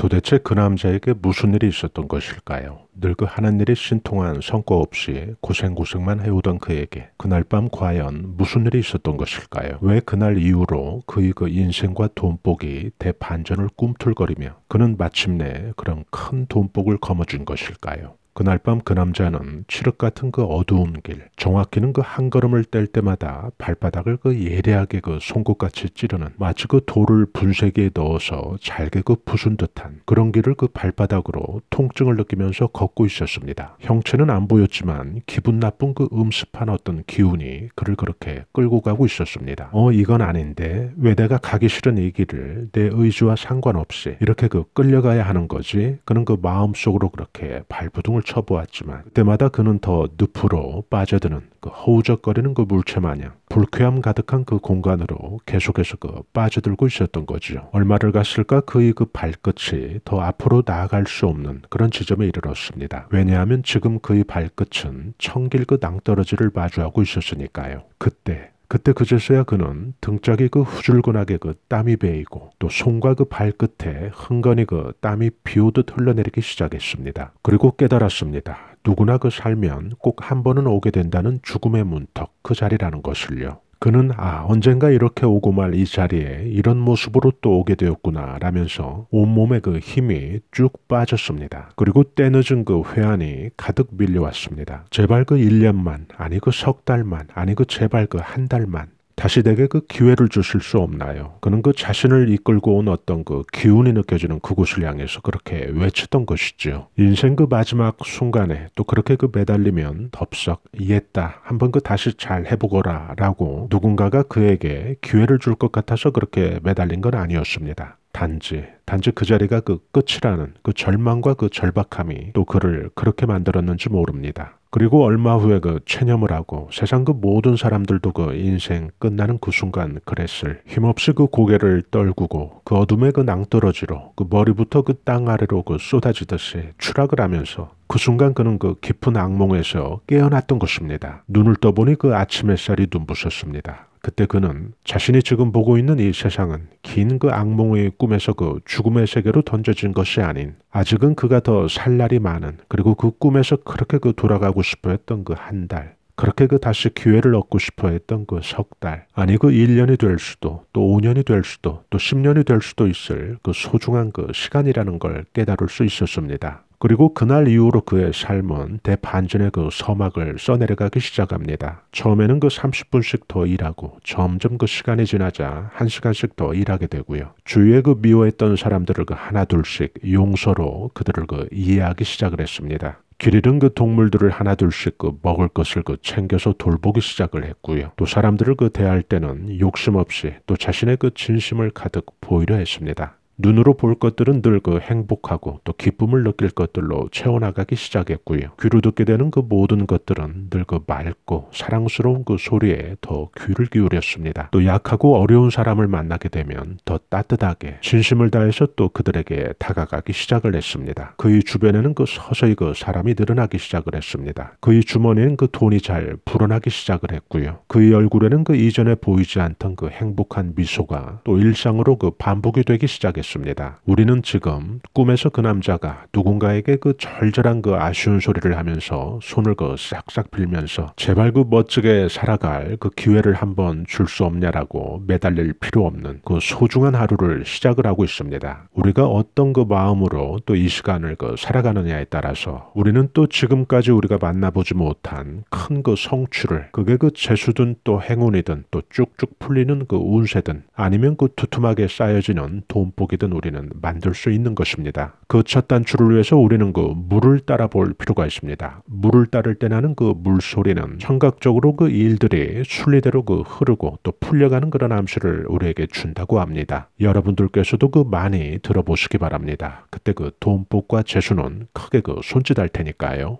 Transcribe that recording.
도대체 그 남자에게 무슨 일이 있었던 것일까요? 늘 그 하는 일이 신통한 성과 없이 고생고생만 해오던 그에게 그날 밤 과연 무슨 일이 있었던 것일까요? 왜 그날 이후로 그의 그 인생과 돈복이 대반전을 꿈틀거리며 그는 마침내 그런 큰 돈복을 거머쥔 것일까요? 그날 밤 그 남자는 칠흑 같은 그 어두운 길, 정확히는 그 한 걸음을 뗄 때마다 발바닥을 그 예리하게 그 송곳같이 찌르는 마치 그 돌을 분쇄기에 넣어서 잘게 그 부순 듯한 그런 길을 그 발바닥으로 통증을 느끼면서 걷고 있었습니다. 형체는 안 보였지만 기분 나쁜 그 음습한 어떤 기운이 그를 그렇게 끌고 가고 있었습니다. 어, 이건 아닌데 왜 내가 가기 싫은 이 길을 내 의지와 상관없이 이렇게 그 끌려가야 하는 거지? 그는 그 마음속으로 그렇게 발부둥을 몸을 쳐보았지만 그때마다 그는 더 늪으로 빠져드는 그 허우적거리는 그 물체 마냥 불쾌함 가득한 그 공간으로 계속해서 그 빠져들고 있었던 거죠 얼마를 갔을까 그의 그 발끝이 더 앞으로 나아갈 수 없는 그런 지점에 이르렀습니다. 왜냐하면 지금 그의 발끝은 청길 그 낭떠러지를 마주하고 있었으니까요. 그때 그때 그제서야 그는 등짝이 그 후줄근하게 그 땀이 배이고 또 손과 그 발끝에 흥건히 그 땀이 비오듯 흘러내리기 시작했습니다. 그리고 깨달았습니다. 누구나 그 살면 꼭 한 번은 오게 된다는 죽음의 문턱 그 자리라는 것을요. 그는 아, 언젠가 이렇게 오고 말 이 자리에 이런 모습으로 또 오게 되었구나 라면서 온몸에그 힘이 쭉 빠졌습니다. 그리고 때늦은 그 회한이 가득 밀려왔습니다. 제발 그 1년만, 아니 그 석 달만, 아니 그 제발 그 한 달만 다시 내게 그 기회를 주실 수 없나요? 그는 그 자신을 이끌고 온 어떤 그 기운이 느껴지는 그곳을 향해서 그렇게 외쳤던 것이지요. 인생 그 마지막 순간에 또 그렇게 그 매달리면 덥석 이했다. 한번 그 다시 잘 해보거라 라고 누군가가 그에게 기회를 줄 것 같아서 그렇게 매달린 건 아니었습니다. 단지 단지 그 자리가 그 끝이라는 그 절망과 그 절박함이 또 그를 그렇게 만들었는지 모릅니다. 그리고 얼마 후에 그 체념을 하고 세상 그 모든 사람들도 그 인생 끝나는 그 순간 그랬을 힘없이 그 고개를 떨구고 그 어둠의 그 낭떠러지로 그 머리부터 그 땅 아래로 그 쏟아지듯이 추락을 하면서 그 순간 그는 그 깊은 악몽에서 깨어났던 것입니다. 눈을 떠보니 그 아침 햇살이 눈부셨습니다. 그때 그는 자신이 지금 보고 있는 이 세상은 긴 그 악몽의 꿈에서 그 죽음의 세계로 던져진 것이 아닌 아직은 그가 더 살 날이 많은 그리고 그 꿈에서 그렇게 그 돌아가고 싶어 했던 그 한 달. 그렇게 그 다시 기회를 얻고 싶어 했던 그 석 달, 아니 그 1년이 될 수도, 또 5년이 될 수도, 또 10년이 될 수도 있을 그 소중한 그 시간이라는 걸 깨달을 수 있었습니다. 그리고 그날 이후로 그의 삶은 대반전의 그 서막을 써내려가기 시작합니다. 처음에는 그 30분씩 더 일하고 점점 그 시간이 지나자 1시간씩 더 일하게 되고요. 주위에 그 미워했던 사람들을 그 하나둘씩 용서로 그들을 그 이해하기 시작을 했습니다. 길 잃은 그 동물들을 하나둘씩 그 먹을 것을 그 챙겨서 돌보기 시작을 했고요. 또 사람들을 그 대할 때는 욕심 없이 또 자신의 그 진심을 가득 보이려 했습니다. 눈으로 볼 것들은 늘 그 행복하고 또 기쁨을 느낄 것들로 채워나가기 시작했고요. 귀로 듣게 되는 그 모든 것들은 늘 그 맑고 사랑스러운 그 소리에 더 귀를 기울였습니다. 또 약하고 어려운 사람을 만나게 되면 더 따뜻하게 진심을 다해서 또 그들에게 다가가기 시작을 했습니다. 그의 주변에는 그 서서히 그 사람이 늘어나기 시작을 했습니다. 그의 주머니엔 그 돈이 잘 불어나기 시작을 했고요. 그의 얼굴에는 그 이전에 보이지 않던 그 행복한 미소가 또 일상으로 그 반복이 되기 시작했습니다. 있습니다. 우리는 지금 꿈에서 그 남자가 누군가에게 그 절절한 그 아쉬운 소리를 하면서 손을 그 싹싹 빌면서 제발 그 멋지게 살아갈 그 기회를 한번 줄 수 없냐라고 매달릴 필요 없는 그 소중한 하루를 시작을 하고 있습니다. 우리가 어떤 그 마음으로 또 이 시간을 그 살아가느냐에 따라서 우리는 또 지금까지 우리가 만나보지 못한 큰 그 성취를 그게 그 재수든 또 행운이든 또 쭉쭉 풀리는 그 운세든 아니면 그 두툼하게 쌓여지는 돈복이 어떻게든 우리는 만들 수 있는 것입니다. 그 첫 단추를 위해서 우리는 그 물을 따라 볼 필요가 있습니다. 물을 따를 때 나는 그 물소리는 청각적으로 그 일들이 순리대로 그 흐르고 또 풀려가는 그런 암시를 우리에게 준다고 합니다. 여러분들께서도 그 많이 들어보시기 바랍니다. 그때 그 돈복과 재수는 크게 그 손짓할 테니까요.